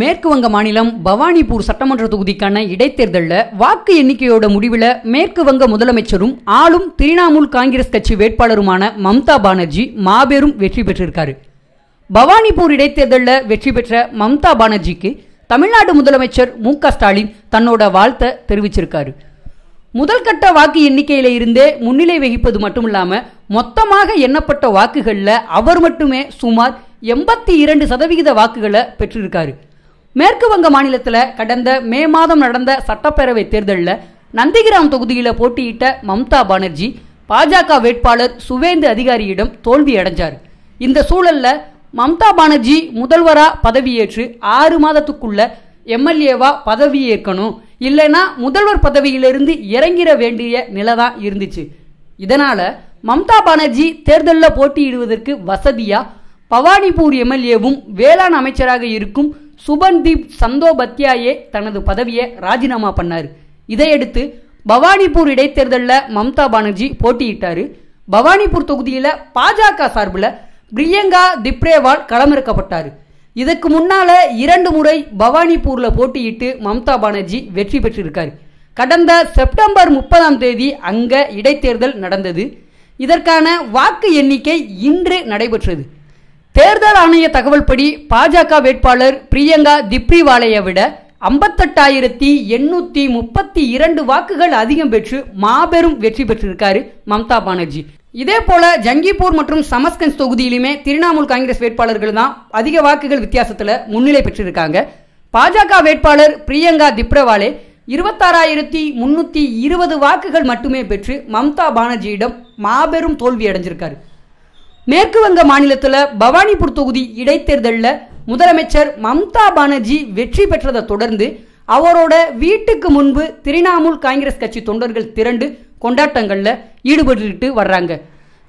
மேற்கு வங்க மாநிலம் பவானிபூர் சட்டமன்ற தொகுதிக்கான இடைத்தேர்தலில் வாக்கு எண்ணிக்கையோட முடிவில் மேற்கு வங்க முதலமைச்சரும் ஆளும் திரிணாமுல் காங்கிரஸ் கட்சி வேட்பாளருமான மம்தா பானர்ஜி மாபெரும் வெற்றி பெற்றிருக்காரு பவானிபூர் இடைத்தேர்தலில் வெற்றி பெற்ற மம்தா பானர்ஜிக்கு தமிழ்நாடு முதலமைச்சர் மு ஸ்டாலின் தன்னோட வாழ்த்த தெரிவிச்சிருக்காரு முதல் கட்ட வாக்கு எண்ணிக்கையில இருந்தே முன்னிலை வகிப்பது மட்டும் மொத்தமாக எண்ணப்பட்ட வாக்குகளில் அவர் மட்டுமே சுமார் எண்பத்தி இரண்டு சதவிகித வாக்குகளை பெற்றிருக்காரு மேற்கு வங்க மாநிலத்தில் கடந்த மே மாதம் நடந்த சட்டப்பேரவை தேர்தலில் நந்திகிராம் தொகுதியில் போட்டியிட்ட மம்தா பானர்ஜி பாஜக வேட்பாளர் சுவேந்து அதிகாரியிடம் தோல்வி அடைஞ்சார் இந்த சூழலில் மம்தா பானர்ஜி முதல்வரா பதவியேற்று ஆறு மாதத்துக்குள்ள எம்எல்ஏவா பதவியேற்கணும் இல்லைனா முதல்வர் பதவியிலிருந்து இறங்கிட வேண்டிய நிலை தான் இருந்துச்சு இதனால மம்தா பானர்ஜி தேர்தலில் போட்டியிடுவதற்கு வசதியா பவானிபூர் எம்எல்ஏவும் வேளாண் அமைச்சராக இருக்கும் சுபன்தீப் சந்தோபத்யாயே தனது பதவியை ராஜினாமா பண்ணார் இதையடுத்து பவானிபூர் இடைத்தேர்தலில் மம்தா பானர்ஜி போட்டியிட்டார் பவானிபூர் தொகுதியில் பாஜக சார்பில் பிரியங்கா திப்ரேவால் களமிறக்கப்பட்டார் இதற்கு முன்னால இரண்டு முறை பவானிபூரில் போட்டியிட்டு மம்தா பானர்ஜி வெற்றி பெற்றிருக்கார் கடந்த செப்டம்பர் முப்பதாம் தேதி அங்க இடைத்தேர்தல் நடந்தது இதற்கான வாக்கு எண்ணிக்கை இன்று நடைபெற்றது தேர்தல் ஆணைய தகவல்படி பாஜக வேட்பாளர் பிரியங்கா திப்ரிவாலையை விட ஐம்பத்தெட்டாயிரத்தி எண்ணூற்றி முப்பத்தி இரண்டு வாக்குகள் அதிகம் பெற்று மாபெரும் வெற்றி பெற்றிருக்காரு மம்தா பானர்ஜி இதே போல ஜங்கிப்பூர் மற்றும் சமஸ்கஞ்ச் தொகுதியிலுமே திரிணாமுல் காங்கிரஸ் வேட்பாளர்கள் தான் அதிக வாக்குகள் வித்தியாசத்தில் முன்னிலை பெற்றிருக்காங்க பாஜக வேட்பாளர் பிரியங்கா திப்ரவாலே இருபத்தாறாயிரத்தி முன்னூற்றி இருபது வாக்குகள் மட்டுமே பெற்று மம்தா பானர்ஜியிடம் மாபெரும் தோல்வி அடைஞ்சிருக்காரு மேற்கு வங்க மாநிலத்தில் பவானிபூர் தொகுதி இடைத்தேர்தலில் முதலமைச்சர் மம்தா பானர்ஜி வெற்றி பெற்றதை தொடர்ந்து அவரோட வீட்டுக்கு முன்பு திரிணாமுல் காங்கிரஸ் கட்சி தொண்டர்கள் திரண்டு கொண்டாட்டங்களில் ஈடுபட்டுக்கிட்டு வர்றாங்க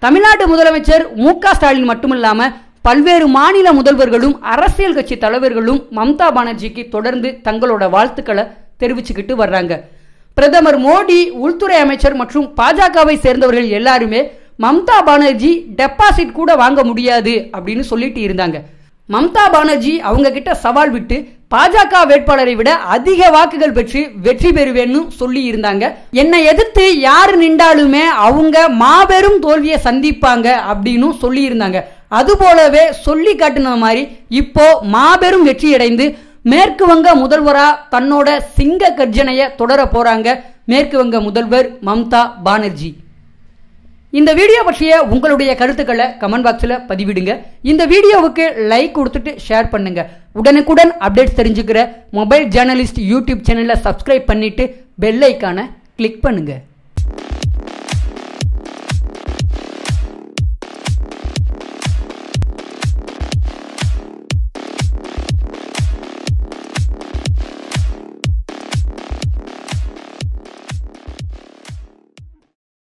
தமிழ்நாடு முதலமைச்சர் மு க ஸ்டாலின் மட்டுமில்லாமல் பல்வேறு மாநில முதல்வர்களும் அரசியல் கட்சி தலைவர்களும் மம்தா பானர்ஜிக்கு தொடர்ந்து தங்களோட வாழ்த்துக்களை தெரிவிச்சுக்கிட்டு வர்றாங்க பிரதமர் மோடி உள்துறை அமைச்சர் மற்றும் பாஜகவை சேர்ந்தவர்கள் எல்லாருமே மம்தா பானர்ஜி டெபாசிட் கூட வாங்க முடியாது அப்படின்னு சொல்லிட்டு இருந்தாங்க மம்தா பானர்ஜி அவங்க கிட்ட சவால் விட்டு பாஜக வேட்பாளரை விட அதிக வாக்குகள் பெற்று வெற்றி பெறுவேன்னு சொல்லி இருந்தாங்க என்னை எதிர்த்து யார் நின்றாலுமே அவங்க மாபெரும் தோல்வியை சந்திப்பாங்க அப்படின்னு சொல்லி இருந்தாங்க அது போலவே சொல்லி காட்டின மாதிரி இப்போ மாபெரும் வெற்றி அடைந்து மேற்கு வங்க முதல்வரா தன்னோட சிங்க கர்ஜனையை தொடர போறாங்க மேற்கு வங்க முதல்வர் மம்தா பானர்ஜி இந்த வீடியோ பற்றிய உங்களுடைய கருத்துக்களை கமெண்ட் பாக்ஸில் பதிவிடுங்க இந்த வீடியோவுக்கு லைக் கொடுத்துட்டு ஷேர் பண்ணுங்க உடனுக்குடன் அப்டேட்ஸ் தெரிஞ்சுக்கிற மொபைல் ஜேர்னலிஸ்ட் யூடியூப் சேனலில் சப்ஸ்கிரைப் பண்ணிட்டு பெல்லைக்கான கிளிக் பண்ணுங்கள்